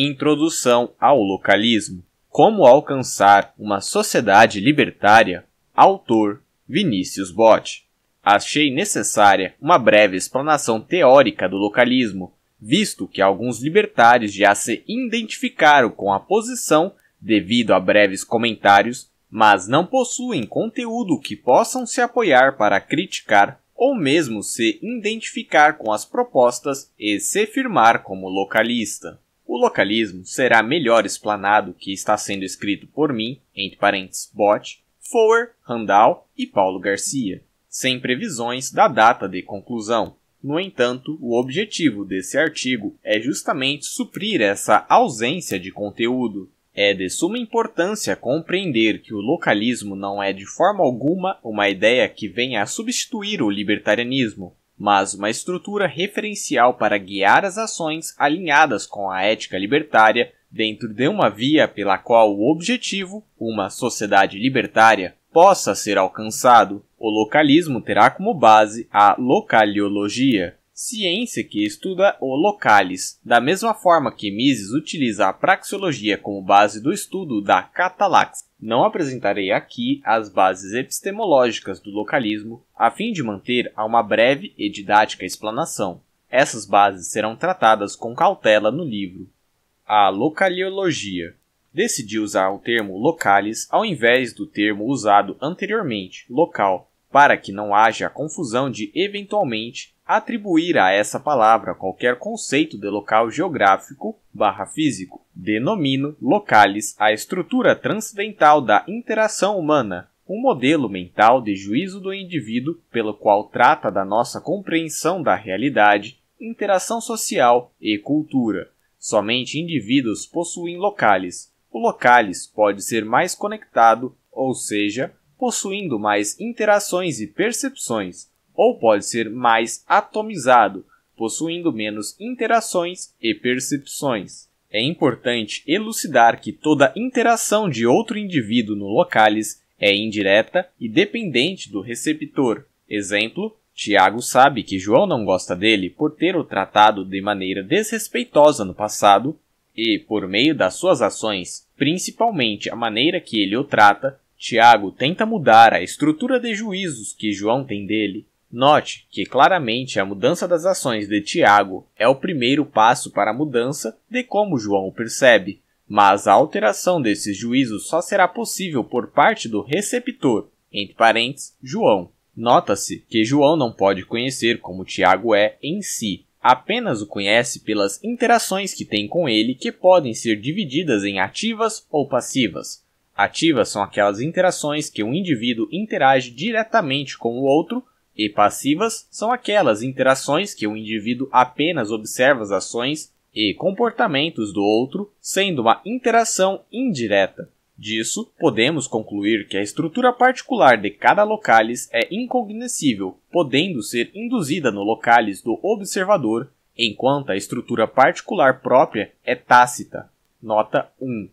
Introdução ao localismo. Como alcançar uma sociedade libertária? Autor Vinícius Bott. Achei necessária uma breve explanação teórica do localismo, visto que alguns libertários já se identificaram com a posição devido a breves comentários, mas não possuem conteúdo que possam se apoiar para criticar ou mesmo se identificar com as propostas e se firmar como localista. O localismo será melhor explanado que está sendo escrito por mim, entre parênteses Bot, Foer, Randall e Paulo Garcia, sem previsões da data de conclusão. No entanto, o objetivo desse artigo é justamente suprir essa ausência de conteúdo. É de suma importância compreender que o localismo não é de forma alguma uma ideia que venha a substituir o libertarianismo, mas uma estrutura referencial para guiar as ações alinhadas com a ética libertária dentro de uma via pela qual o objetivo, uma sociedade libertária, possa ser alcançado. O localismo terá como base a localiologia, ciência que estuda o locales. Da mesma forma que Mises utiliza a praxeologia como base do estudo da catalaxia. Não apresentarei aqui as bases epistemológicas do localismo, a fim de manter a uma breve e didática explanação. Essas bases serão tratadas com cautela no livro. A localiologia. Decidi usar o termo locales ao invés do termo usado anteriormente, local, para que não haja confusão de eventualmente atribuir a essa palavra qualquer conceito de local geográfico barra físico. Denomino locales a estrutura transcendental da interação humana, um modelo mental de juízo do indivíduo pelo qual trata da nossa compreensão da realidade, interação social e cultura. Somente indivíduos possuem locales. O locales pode ser mais conectado, ou seja, possuindo mais interações e percepções, ou pode ser mais atomizado, possuindo menos interações e percepções. É importante elucidar que toda interação de outro indivíduo no localis é indireta e dependente do receptor. Exemplo, Tiago sabe que João não gosta dele por ter o tratado de maneira desrespeitosa no passado e, por meio das suas ações, principalmente a maneira que ele o trata, Tiago tenta mudar a estrutura de juízos que João tem dele. Note que claramente a mudança das ações de Tiago é o primeiro passo para a mudança de como João o percebe, mas a alteração desses juízos só será possível por parte do receptor, entre parênteses, João. Nota-se que João não pode conhecer como Tiago é em si, apenas o conhece pelas interações que tem com ele que podem ser divididas em ativas ou passivas. Ativas são aquelas interações que um indivíduo interage diretamente com o outro e passivas são aquelas interações que o indivíduo apenas observa as ações e comportamentos do outro, sendo uma interação indireta. Disso, podemos concluir que a estrutura particular de cada localis é incognoscível, podendo ser induzida no localis do observador, enquanto a estrutura particular própria é tácita. Nota 1.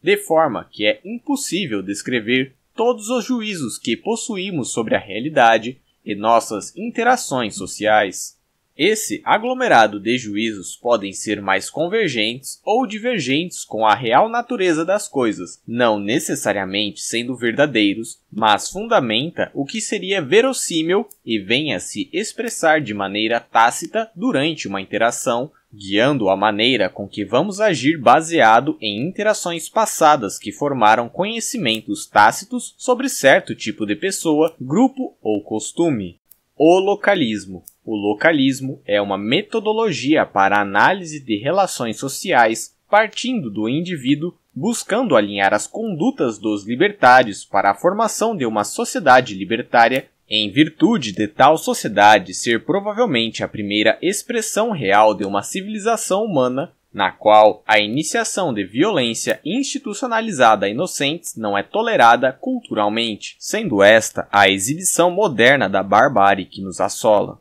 De forma que é impossível descrever todos os juízos que possuímos sobre a realidade e nossas interações sociais. Esse aglomerado de juízos podem ser mais convergentes ou divergentes com a real natureza das coisas, não necessariamente sendo verdadeiros, mas fundamenta o que seria verossímil e venha se expressar de maneira tácita durante uma interação guiando a maneira com que vamos agir baseado em interações passadas que formaram conhecimentos tácitos sobre certo tipo de pessoa, grupo ou costume. O localismo. O localismo é uma metodologia para análise de relações sociais partindo do indivíduo, buscando alinhar as condutas dos libertários para a formação de uma sociedade libertária em virtude de tal sociedade ser provavelmente a primeira expressão real de uma civilização humana, na qual a iniciação de violência institucionalizada a inocentes não é tolerada culturalmente, sendo esta a exibição moderna da barbárie que nos assola.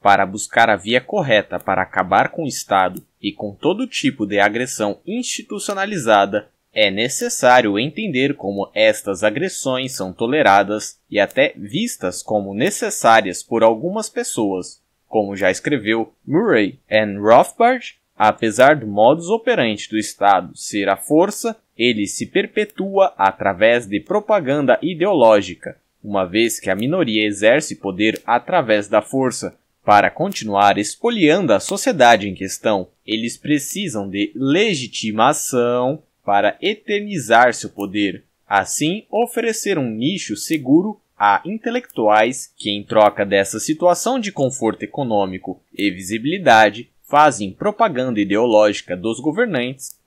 Para buscar a via correta para acabar com o Estado e com todo tipo de agressão institucionalizada, é necessário entender como estas agressões são toleradas e até vistas como necessárias por algumas pessoas, como já escreveu Murray and Rothbard, apesar do modus operandi do Estado ser a força, ele se perpetua através de propaganda ideológica, uma vez que a minoria exerce poder através da força. Para continuar expoliando a sociedade em questão, eles precisam de legitimação para eternizar seu poder, assim oferecer um nicho seguro a intelectuais que, em troca dessa situação de conforto econômico e visibilidade, fazem propaganda ideológica dos governantes,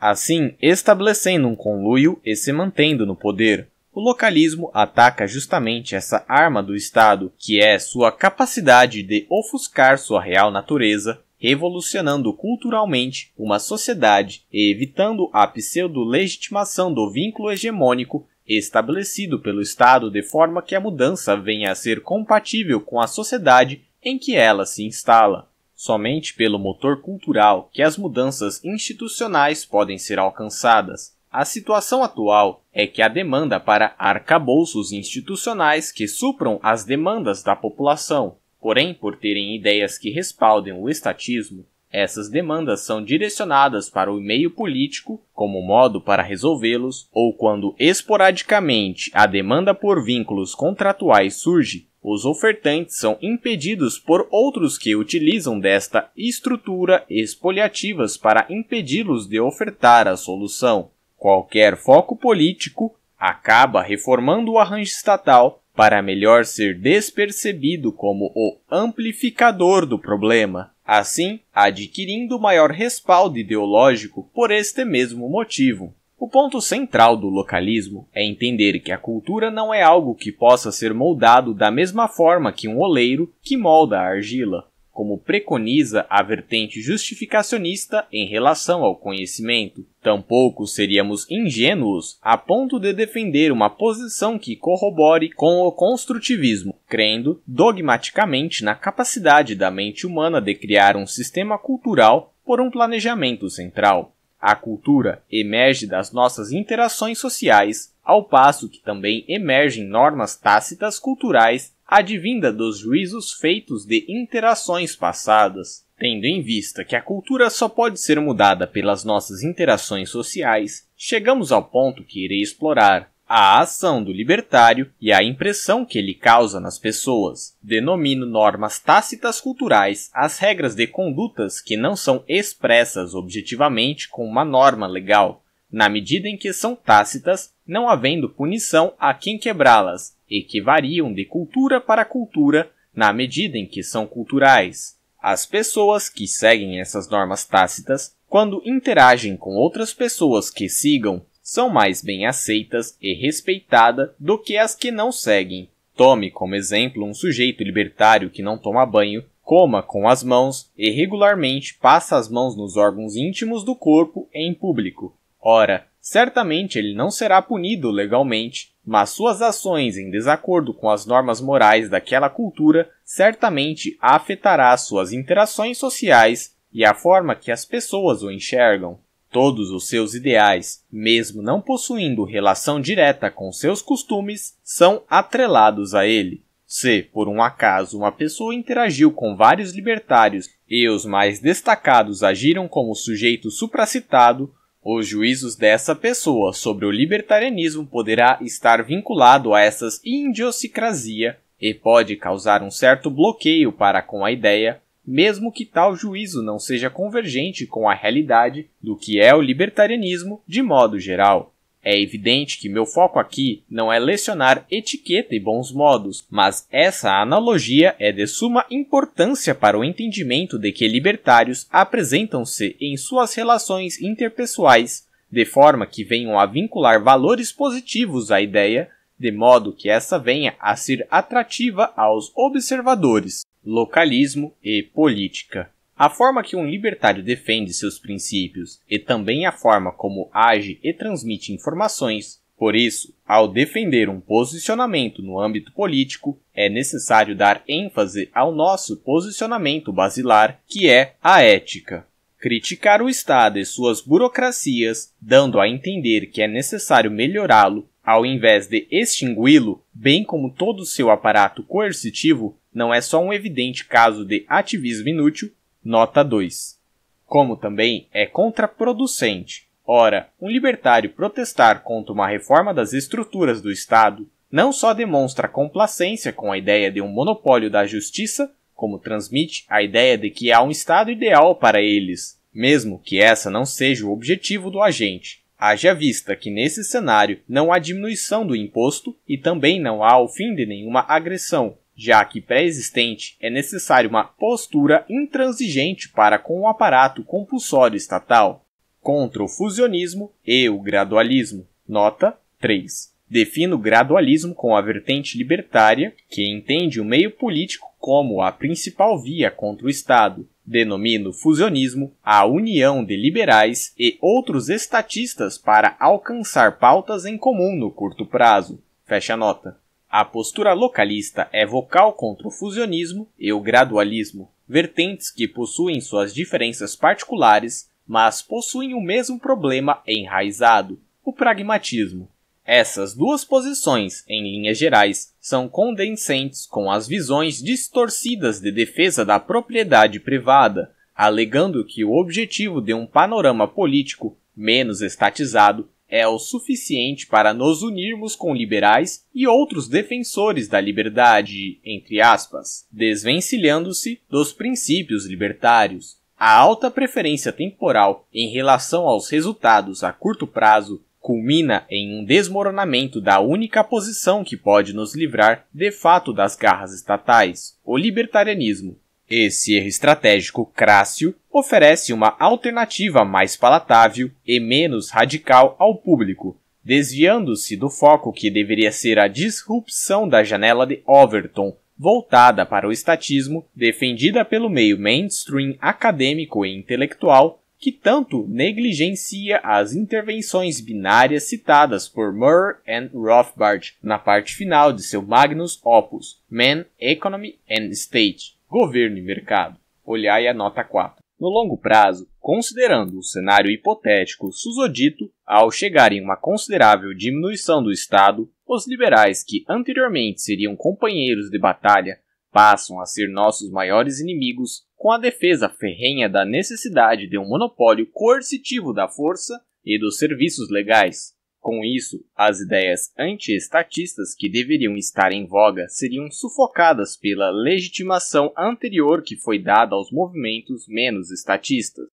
assim estabelecendo um conluio e se mantendo no poder. O localismo ataca justamente essa arma do Estado, que é sua capacidade de ofuscar sua real natureza revolucionando culturalmente uma sociedade e evitando a pseudo-legitimação do vínculo hegemônico estabelecido pelo Estado de forma que a mudança venha a ser compatível com a sociedade em que ela se instala. Somente pelo motor cultural que as mudanças institucionais podem ser alcançadas. A situação atual é que a demanda para arcabouços institucionais que supram as demandas da população Porém, por terem ideias que respaldem o estatismo, essas demandas são direcionadas para o meio político como modo para resolvê-los, ou quando esporadicamente a demanda por vínculos contratuais surge, os ofertantes são impedidos por outros que utilizam desta estrutura expoliativas para impedi-los de ofertar a solução. Qualquer foco político acaba reformando o arranjo estatal para melhor ser despercebido como o amplificador do problema, assim adquirindo maior respaldo ideológico por este mesmo motivo. O ponto central do localismo é entender que a cultura não é algo que possa ser moldado da mesma forma que um oleiro que molda a argila como preconiza a vertente justificacionista em relação ao conhecimento. Tampouco seríamos ingênuos a ponto de defender uma posição que corrobore com o construtivismo, crendo dogmaticamente na capacidade da mente humana de criar um sistema cultural por um planejamento central. A cultura emerge das nossas interações sociais, ao passo que também emergem normas tácitas culturais advinda dos juízos feitos de interações passadas, tendo em vista que a cultura só pode ser mudada pelas nossas interações sociais, chegamos ao ponto que irei explorar a ação do libertário e a impressão que ele causa nas pessoas. Denomino normas tácitas culturais as regras de condutas que não são expressas objetivamente com uma norma legal, na medida em que são tácitas, não havendo punição a quem quebrá-las, e que variam de cultura para cultura na medida em que são culturais. As pessoas que seguem essas normas tácitas, quando interagem com outras pessoas que sigam, são mais bem aceitas e respeitadas do que as que não seguem. Tome como exemplo um sujeito libertário que não toma banho, coma com as mãos e regularmente passa as mãos nos órgãos íntimos do corpo em público. Ora, Certamente ele não será punido legalmente, mas suas ações em desacordo com as normas morais daquela cultura certamente afetará suas interações sociais e a forma que as pessoas o enxergam. Todos os seus ideais, mesmo não possuindo relação direta com seus costumes, são atrelados a ele. Se, por um acaso, uma pessoa interagiu com vários libertários e os mais destacados agiram como sujeito supracitado, os juízos dessa pessoa sobre o libertarianismo poderá estar vinculado a essas idiosincrasia e pode causar um certo bloqueio para com a ideia, mesmo que tal juízo não seja convergente com a realidade do que é o libertarianismo de modo geral. É evidente que meu foco aqui não é lecionar etiqueta e bons modos, mas essa analogia é de suma importância para o entendimento de que libertários apresentam-se em suas relações interpessoais de forma que venham a vincular valores positivos à ideia, de modo que essa venha a ser atrativa aos observadores. Localismo e política. A forma que um libertário defende seus princípios e também a forma como age e transmite informações. Por isso, ao defender um posicionamento no âmbito político, é necessário dar ênfase ao nosso posicionamento basilar, que é a ética. Criticar o Estado e suas burocracias, dando a entender que é necessário melhorá-lo, ao invés de extingui-lo, bem como todo o seu aparato coercitivo, não é só um evidente caso de ativismo inútil, Nota 2. Como também é contraproducente, ora, um libertário protestar contra uma reforma das estruturas do Estado não só demonstra complacência com a ideia de um monopólio da justiça, como transmite a ideia de que há um Estado ideal para eles, mesmo que essa não seja o objetivo do agente. Haja vista que nesse cenário não há diminuição do imposto e também não há o fim de nenhuma agressão, já que pré-existente, é necessário uma postura intransigente para com o aparato compulsório estatal, contra o fusionismo e o gradualismo. Nota 3. Defino gradualismo com a vertente libertária, que entende o meio político como a principal via contra o Estado. Denomino fusionismo a união de liberais e outros estatistas para alcançar pautas em comum no curto prazo. Fecha a nota. A postura localista é vocal contra o fusionismo e o gradualismo, vertentes que possuem suas diferenças particulares, mas possuem o mesmo problema enraizado, o pragmatismo. Essas duas posições, em linhas gerais, são condescentes com as visões distorcidas de defesa da propriedade privada, alegando que o objetivo de um panorama político menos estatizado é o suficiente para nos unirmos com liberais e outros defensores da liberdade, entre aspas, desvencilhando-se dos princípios libertários. A alta preferência temporal em relação aos resultados a curto prazo culmina em um desmoronamento da única posição que pode nos livrar de fato das garras estatais, o libertarianismo, esse erro estratégico crássio oferece uma alternativa mais palatável e menos radical ao público, desviando-se do foco que deveria ser a disrupção da janela de Overton, voltada para o estatismo, defendida pelo meio mainstream acadêmico e intelectual, que tanto negligencia as intervenções binárias citadas por Murr and Rothbard na parte final de seu Magnus Opus, Man, Economy and State. Governo e mercado. Olhai a nota 4. No longo prazo, considerando o cenário hipotético susodito, ao chegar em uma considerável diminuição do Estado, os liberais que anteriormente seriam companheiros de batalha passam a ser nossos maiores inimigos com a defesa ferrenha da necessidade de um monopólio coercitivo da força e dos serviços legais. Com isso, as ideias antiestatistas que deveriam estar em voga seriam sufocadas pela legitimação anterior que foi dada aos movimentos menos estatistas.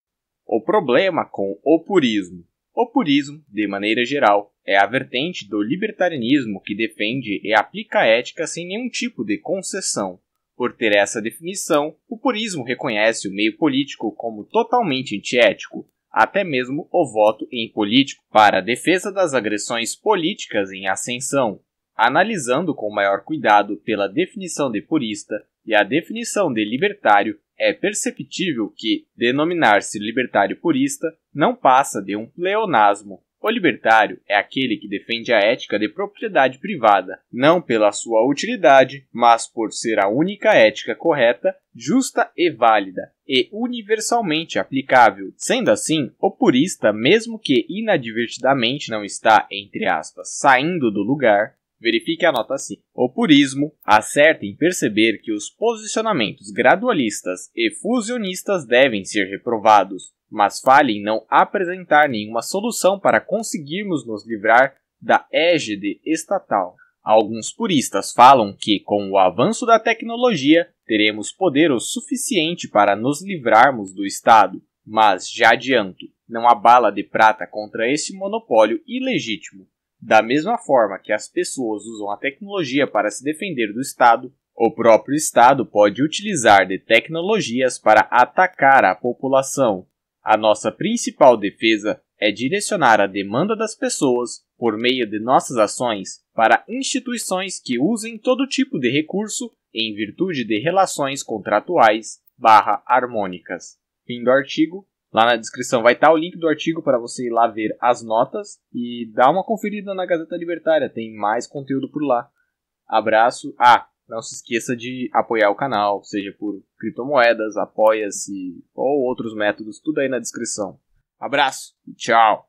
O problema com o purismo. O purismo, de maneira geral, é a vertente do libertarianismo que defende e aplica a ética sem nenhum tipo de concessão. Por ter essa definição, o purismo reconhece o meio político como totalmente antiético, até mesmo o voto em político, para a defesa das agressões políticas em ascensão, analisando com maior cuidado pela definição de purista e a definição de libertário, é perceptível que denominar-se libertário purista não passa de um pleonasmo o libertário é aquele que defende a ética de propriedade privada, não pela sua utilidade, mas por ser a única ética correta, justa e válida, e universalmente aplicável. Sendo assim, o purista, mesmo que inadvertidamente não está, entre aspas, saindo do lugar, verifique a nota assim. O purismo acerta em perceber que os posicionamentos gradualistas e fusionistas devem ser reprovados, mas falha em não apresentar nenhuma solução para conseguirmos nos livrar da égide estatal. Alguns puristas falam que, com o avanço da tecnologia, teremos poder o suficiente para nos livrarmos do Estado, mas já adianto, não há bala de prata contra esse monopólio ilegítimo. Da mesma forma que as pessoas usam a tecnologia para se defender do Estado, o próprio Estado pode utilizar de tecnologias para atacar a população, a nossa principal defesa é direcionar a demanda das pessoas, por meio de nossas ações, para instituições que usem todo tipo de recurso em virtude de relações contratuais barra harmônicas. Fim do artigo. Lá na descrição vai estar tá o link do artigo para você ir lá ver as notas e dar uma conferida na Gazeta Libertária, tem mais conteúdo por lá. Abraço. Ah, não se esqueça de apoiar o canal, seja por criptomoedas, apoia-se ou outros métodos, tudo aí na descrição. Abraço e tchau!